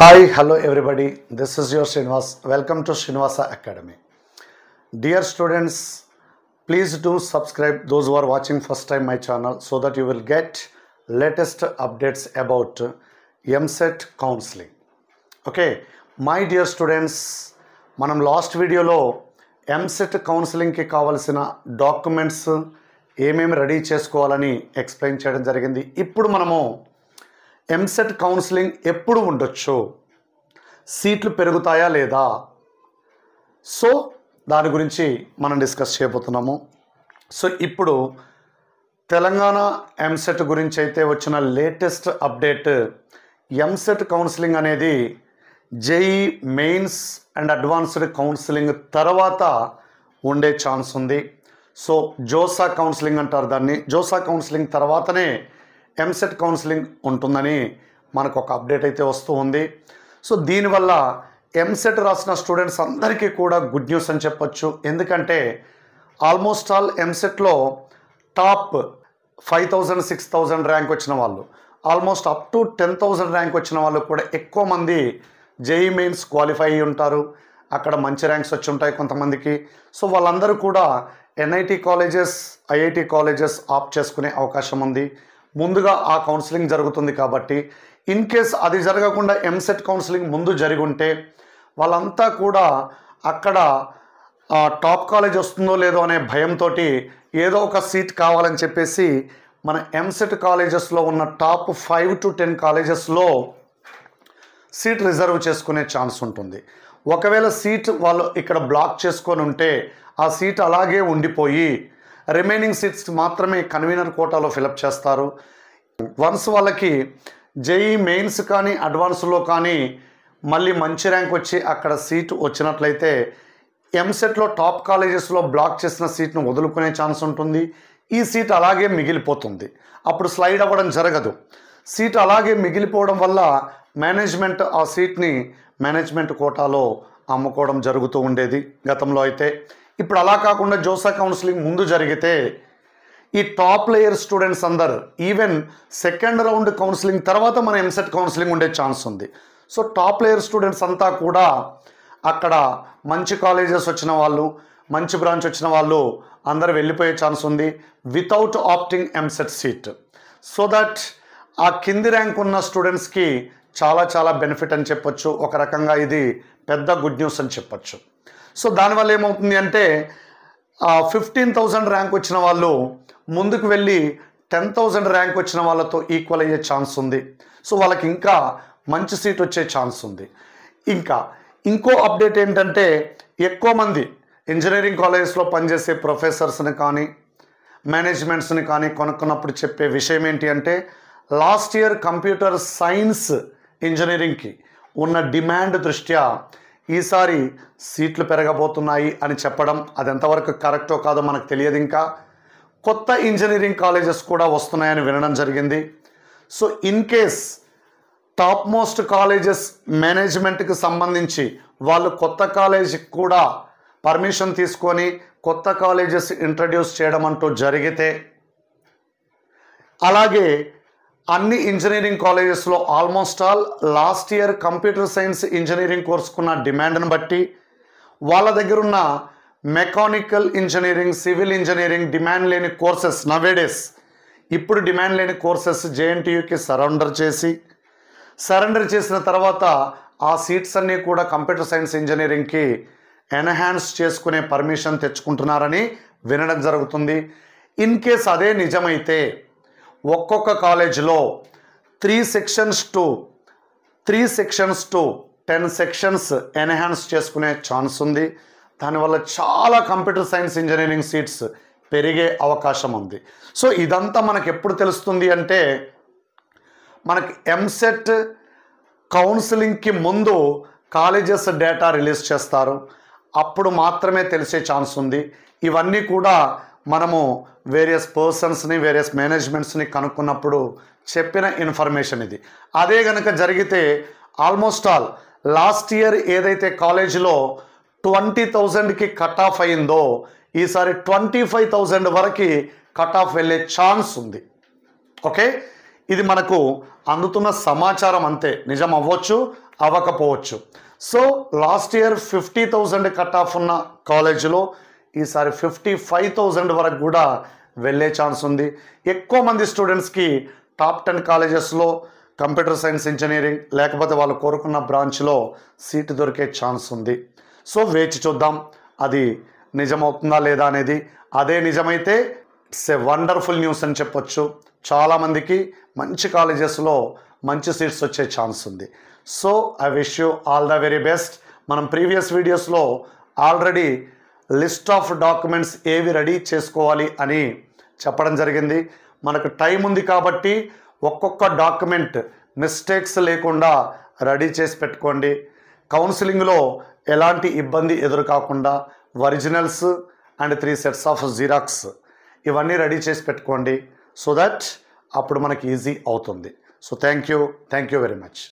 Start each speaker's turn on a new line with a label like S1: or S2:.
S1: hi hello everybody this is your Srinivas welcome to Srinivasa academy dear students please do subscribe those are watching first time my channel so that you will get latest updates about EAMCET counselling okay my dear students మనం last వీడియోలో EAMCET కౌన్సిలింగ్కి కావలసిన documents ఏమేమి ready చేసుకోవాలని explain చేయడం జరిగింది ఇప్పుడు మనము EAMCET counselling e ఎప్పుడు ఉండొచ్చు సీట్లు పెరుగుతాయా లేదా సో దాని గురించి మనం డిస్కస్ చేయబోతున్నాము సో ఇప్పుడు తెలంగాణ ఎంసెట్ e గురించి అయితే వచ్చిన latest update EAMCET counselling e అనేది JEE mains and advanced counselling తర్వాత ఉండే ఛాన్స్ ఉంది సో జోసా కౌన్సిలింగ్ అంటారు దాన్ని జోసా కౌన్సిలింగ్ తర్వాతనే ఎంసెట్ కౌన్సిలింగ్ ఉంటుందని మనకు ఒక అప్డేట్ అయితే వస్తూ ఉంది సో దీనివల్ల ఎంసెట్ రాసిన స్టూడెంట్స్ అందరికీ కూడా గుడ్ న్యూస్ అని చెప్పొచ్చు ఎందుకంటే ఆల్మోస్ట్ ఆల్ ఎంసెట్లో top five thousand six thousand rank వచ్చిన వాళ్ళు almost up to ten thousand rank వచ్చిన వాళ్ళు కూడా ఎక్కువ మంది జేఈ మెయిన్స్ క్వాలిఫై అయి ఉంటారు అక్కడ మంచి ర్యాంక్స్ వచ్చి ఉంటాయి కొంతమందికి సో వాళ్ళందరూ కూడా NIT colleges IIT colleges opt చేసుకునే అవకాశం ఉంది ముందుగా ఆ కౌన్సిలింగ్ జరుగుతుంది కాబట్టి ఇన్ కేస్ అది జరగకుండా ఎంసెట్ కౌన్సిలింగ్ ముందు జరిగి ఉంటే వాళ్ళంతా కూడా అక్కడ టాప్ కాలేజ్ వస్తుందో లేదో అనే భయంతో ఏదో ఒక సీట్ కావాలని చెప్పేసి మన ఎంసెట్ కాలేజెస్లో ఉన్న టాప్ ఫైవ్ టు టెన్ కాలేజెస్లో సీట్ రిజర్వ్ చేసుకునే ఛాన్స్ ఉంటుంది ఒకవేళ సీట్ వాళ్ళు ఇక్కడ బ్లాక్ చేసుకొని ఉంటే ఆ సీట్ అలాగే ఉండిపోయి రిమైనింగ్ సీట్స్ మాత్రమే కన్వీనర్ కోటాలో ఫిలప్ చేస్తారు వన్స్ వాళ్ళకి జేఈ మెయిన్స్ కానీ అడ్వాన్స్లో కానీ మళ్ళీ మంచి ర్యాంక్ వచ్చి అక్కడ సీట్ వచ్చినట్లయితే ఎంసెట్లో టాప్ కాలేజెస్లో బ్లాక్ చేసిన సీట్ను వదులుకునే ఛాన్స్ ఉంటుంది ఈ సీట్ అలాగే మిగిలిపోతుంది అప్పుడు స్లైడ్ అవ్వడం జరగదు సీట్ అలాగే మిగిలిపోవడం వల్ల మేనేజ్మెంట్ ఆ సీట్ని మేనేజ్మెంట్ కోటాలో అమ్ముకోవడం జరుగుతూ ఉండేది గతంలో అయితే ఇప్పుడు అలా కాకుండా జోసా కౌన్సిలింగ్ ముందు జరిగితే ఈ టాప్ లేయర్ స్టూడెంట్స్ అందరు ఈవెన్ సెకండ్ రౌండ్ కౌన్సిలింగ్ తర్వాత మన ఎంసెట్ కౌన్సిలింగ్ ఉండే ఛాన్స్ ఉంది సో టాప్ లేయర్ స్టూడెంట్స్ అంతా కూడా అక్కడ మంచి కాలేజెస్ వచ్చిన వాళ్ళు మంచి బ్రాంచ్ వచ్చిన వాళ్ళు అందరు వెళ్ళిపోయే ఛాన్స్ ఉంది without opting EAMCET seat so that ఆ కింది ర్యాంక్ ఉన్న స్టూడెంట్స్కి చాలా చాలా బెనిఫిట్ అని చెప్పొచ్చు ఒక రకంగా ఇది పెద్ద గుడ్ న్యూస్ అని చెప్పొచ్చు సో దానివల్ల ఏమవుతుంది అంటే ఫిఫ్టీన్ థౌజండ్ ర్యాంక్ వచ్చిన వాళ్ళు ముందుకు వెళ్ళి టెన్ థౌజండ్ ర్యాంక్ వచ్చిన వాళ్ళతో ఈక్వల్ అయ్యే ఛాన్స్ ఉంది సో వాళ్ళకి ఇంకా మంచి సీట్ వచ్చే ఛాన్స్ ఉంది ఇంకా ఇంకో అప్డేట్ ఏంటంటే ఎక్కువ మంది ఇంజనీరింగ్ కాలేజెస్లో పనిచేసే ప్రొఫెసర్స్ని కానీ మేనేజ్మెంట్స్ని కానీ కొనుక్కున్నప్పుడు చెప్పే విషయం ఏంటి అంటే లాస్ట్ ఇయర్ కంప్యూటర్ సైన్స్ ఇంజనీరింగ్కి ఉన్న డిమాండ్ దృష్ట్యా ఈసారి సీట్లు పెరగబోతున్నాయి అని చెప్పడం అది ఎంతవరకు కరెక్టో కాదో మనకు తెలియదు ఇంకా కొత్త ఇంజనీరింగ్ కాలేజెస్ కూడా వస్తున్నాయని వినడం జరిగింది so in case top most colleges మేనేజ్మెంట్కి సంబంధించి వాళ్ళు కొత్త కాలేజీకి కూడా పర్మిషన్ తీసుకొని కొత్త కాలేజెస్ ఇంట్రడ్యూస్ చేయడం అంటూ జరిగితే అలాగే అన్ని ఇంజనీరింగ్ కాలేజెస్లో almost all last year computer science engineering కోర్సుకున్న డిమాండ్ను బట్టి వాళ్ళ దగ్గర ఉన్న mechanical engineering civil engineering demand లేని కోర్సెస్ నవేడేస్ ఇప్పుడు డిమాండ్ లేని కోర్సెస్ జేఎన్టీయూకి సరెండర్ చేసి సరెండర్ చేసిన తర్వాత ఆ సీట్స్ అన్నీ కూడా కంప్యూటర్ సైన్స్ ఇంజనీరింగ్కి ఎన్హాన్స్ చేసుకునే పర్మిషన్ తెచ్చుకుంటున్నారని వినడం జరుగుతుంది ఇన్ కేస్ అదే నిజమైతే ఒక్కొక్క కాలేజీలో three sections to three sections to ten sections enhance చేసుకునే ఛాన్స్ ఉంది దానివల్ల చాలా కంప్యూటర్ సైన్స్ ఇంజనీరింగ్ సీట్స్ పెరిగే అవకాశం ఉంది సో ఇదంతా మనకు ఎప్పుడు తెలుస్తుంది అంటే మనకి ఎంసెట్ కౌన్సిలింగ్కి ముందు కాలేజెస్ డేటా రిలీజ్ చేస్తారు అప్పుడు మాత్రమే తెలిసే ఛాన్స్ ఉంది ఇవన్నీ కూడా మనము వేరియస్ పర్సన్స్ని వేరియస్ మేనేజ్మెంట్స్ని కనుక్కున్నప్పుడు చెప్పిన ఇన్ఫర్మేషన్ ఇది అదే కనుక జరిగితే ఆల్మోస్ట్ ఆల్ లాస్ట్ ఇయర్ ఏదైతే కాలేజీలో ట్వంటీ థౌజండ్కి కట్ ఆఫ్ అయిందో ఈసారి ట్వంటీ ఫైవ్ థౌజండ్ వరకు కట్ ఆఫ్ వెళ్ళే ఛాన్స్ ఉంది ఓకే ఇది మనకు అందుతున్న సమాచారం అంతే నిజం అవ్వచ్చు అవ్వకపోవచ్చు so last year fifty thousand cut off ఉన్న కాలేజీలో ఈసారి ఫిఫ్టీ ఫైవ్ థౌజండ్ వరకు కూడా వెళ్ళే ఛాన్స్ ఉంది ఎక్కువ మంది స్టూడెంట్స్కి టాప్ టెన్ కాలేజెస్లో కంప్యూటర్ సైన్స్ ఇంజనీరింగ్ లేకపోతే వాళ్ళు కోరుకున్న బ్రాంచ్లో సీటు దొరికే ఛాన్స్ ఉంది సో వేచి చూద్దాం అది నిజమవుతుందా లేదా అనేది అదే నిజమైతే ఇట్స్ ఏ వండర్ఫుల్ న్యూస్ అని చెప్పొచ్చు చాలామందికి మంచి కాలేజెస్లో మంచి సీట్స్ వచ్చే ఛాన్స్ ఉంది so I wish you all the very best మనం ప్రీవియస్ వీడియోస్లో ఆల్రెడీ లిస్ట్ ఆఫ్ డాక్యుమెంట్స్ ఏవి రెడీ చేసుకోవాలి అని చెప్పడం జరిగింది మనకు టైం ఉంది కాబట్టి ఒక్కొక్క డాక్యుమెంట్ మిస్టేక్స్ లేకుండా రెడీ చేసి పెట్టుకోండి కౌన్సిలింగ్లో ఎలాంటి ఇబ్బంది ఎదురు కాకుండా originals and three sets of xerox ఇవన్నీ రెడీ చేసి పెట్టుకోండి సో దట్ అప్పుడు మనకి ఈజీ అవుతుంది so thank you thank you very much